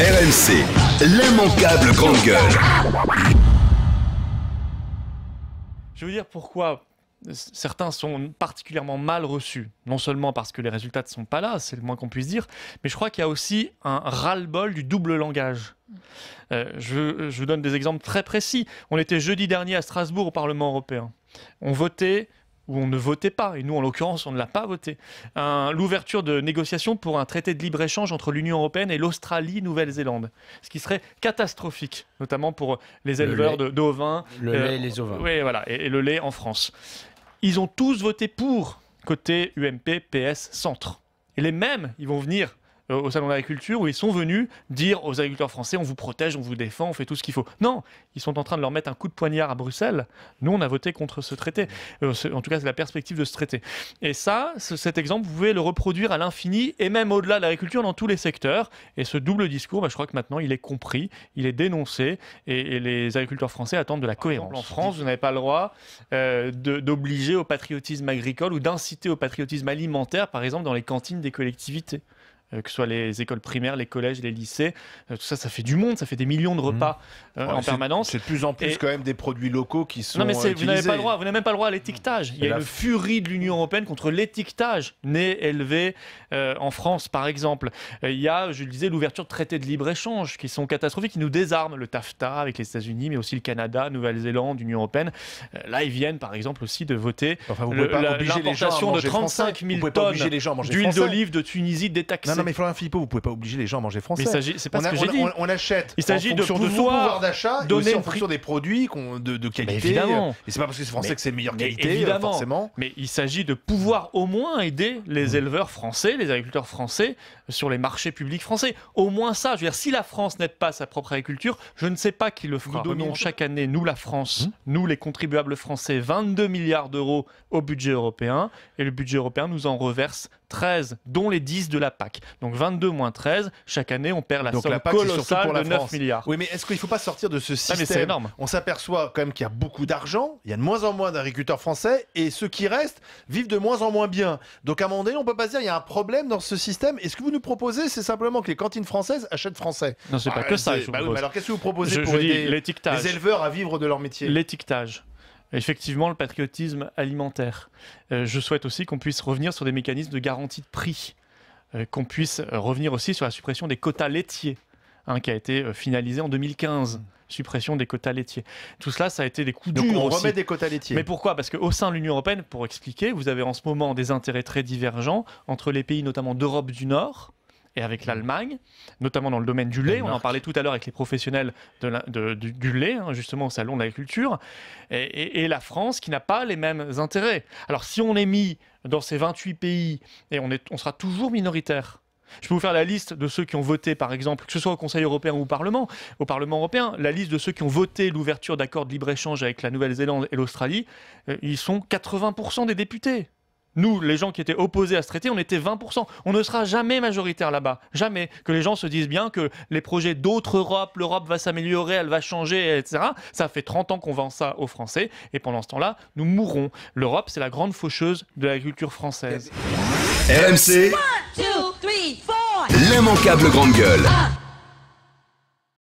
RMC, l'immanquable grande gueule. Je vais vous dire pourquoi certains sont particulièrement mal reçus. Non seulement parce que les résultats ne sont pas là, c'est le moins qu'on puisse dire, mais je crois qu'il y a aussi un ras-le-bol du double langage. Euh, je, je vous donne des exemples très précis. On était jeudi dernier à Strasbourg au Parlement européen. On votait où on ne votait pas, et nous en l'occurrence on ne l'a pas voté, l'ouverture de négociations pour un traité de libre-échange entre l'Union européenne et l'Australie-Nouvelle-Zélande, ce qui serait catastrophique, notamment pour les éleveurs de, Le euh, lait et les ovins. Oui, voilà, et le lait en France. Ils ont tous voté pour, côté UMP, PS, Centre. Et les mêmes, ils vont venir euh, au Salon de l'agriculture où ils sont venus dire aux agriculteurs français on vous protège, on vous défend, on fait tout ce qu'il faut. Non, ils sont en train de leur mettre un coup de poignard à Bruxelles. Nous, on a voté contre ce traité. Euh, en tout cas, c'est la perspective de ce traité. Et ça, cet exemple, vous pouvez le reproduire à l'infini et même au-delà de l'agriculture dans tous les secteurs. Et ce double discours, bah, je crois que maintenant, il est compris, il est dénoncé et, les agriculteurs français attendent de la cohérence. en France, vous n'avez pas le droit euh, d'obliger au patriotisme agricole ou d'inciter au patriotisme alimentaire, par exemple, dans les cantines des collectivités. Euh, que ce soit les écoles primaires, les collèges, les lycées, euh, tout ça, ça fait du monde, ça fait des millions de mmh. repas euh, en permanence. C'est de plus en plus quand même des produits locaux qui sont. Non, mais vous n'avez pas le droit, vous n'avez même pas le droit à l'étiquetage. Il y a la... une furie de l'Union européenne contre l'étiquetage né élevé en France, par exemple. Il y a, je le disais, l'ouverture de traités de libre échange qui sont catastrophiques, qui nous désarment. Le TAFTA avec les États-Unis, mais aussi le Canada, Nouvelle-Zélande, Union européenne. là, ils viennent, par exemple, aussi de voter enfin, l'importation de 35 000 tonnes d'huile d'olive de Tunisie taxes. Non, mais Florian Philippot, vous pouvez pas obliger les gens à manger français. c'est pas on que j'ai dit. On, achète. Il s'agit de pouvoir d'achat, donner et aussi en des produits de, qualité. Mais évidemment. Et c'est pas parce que c'est français que c'est meilleure qualité, forcément. Mais il s'agit de pouvoir au moins aider les mmh. éleveurs français, les agriculteurs français sur les marchés publics français. Au moins ça. Je veux dire, si la France n'aide pas sa propre agriculture, je ne sais pas qui le fera. Nous donnons chaque année, nous la France, mmh. nous les contribuables français, 22 milliards d'euros au budget européen, et le budget européen nous en reverse 13, dont les 10 de la PAC. Donc 22 moins 13, chaque année, on perd la somme PAC, colossale pour de 9 milliards. Oui, mais est-ce qu'il ne faut pas sortir de ce ah, système énorme. On s'aperçoit quand même qu'il y a beaucoup d'argent, il y a de moins en moins d'agriculteurs français, et ceux qui restent vivent de moins en moins bien. Donc à un moment donné, on ne peut pas dire qu'il y a un problème dans ce système. Et ce que vous nous proposez, c'est simplement que les cantines françaises achètent français. Non, c'est pas ah, que ça. Bah mais alors qu'est-ce que vous proposez pour les éleveurs à vivre de leur métier L'étiquetage effectivement le patriotisme alimentaire. Euh, je souhaite aussi qu'on puisse revenir sur des mécanismes de garantie de prix, euh, qu'on puisse euh, revenir aussi sur la suppression des quotas laitiers. Hein, qui a été finalisée en 2015. Mm. Suppression des quotas laitiers. Tout cela, ça a été des coups durs. on remet des quotas laitiers. Mais pourquoi Parce qu'au sein de l'Union européenne, pour expliquer, vous avez en ce moment des intérêts très divergents entre les pays, notamment d'Europe du Nord, et avec l'Allemagne, notamment dans le domaine du lait. On en parlait tout à l'heure avec les professionnels du, lait, hein, justement au Salon de l'agriculture, et, la France qui n'a pas les mêmes intérêts. Alors si on est mis dans ces 28 pays, et on, on sera toujours minoritaire. Je peux vous faire la liste de ceux qui ont voté, par exemple, que ce soit au Conseil européen ou au Parlement, au Parlement européen, la liste de ceux qui ont voté l'ouverture d'accords de libre-échange avec la Nouvelle-Zélande et l'Australie, euh, ils sont 80% des députés nous, les gens qui étaient opposés à ce traité, on était 20%. On ne sera jamais majoritaire là-bas. Jamais. Que les gens se disent bien que les projets d'autres Europe, l'Europe va s'améliorer, elle va changer, etc. Ça fait 30 ans qu'on vend ça aux Français. Et pendant ce temps-là, nous mourrons. L'Europe, c'est la grande faucheuse de la culture française. RMC. L'immanquable grande gueule.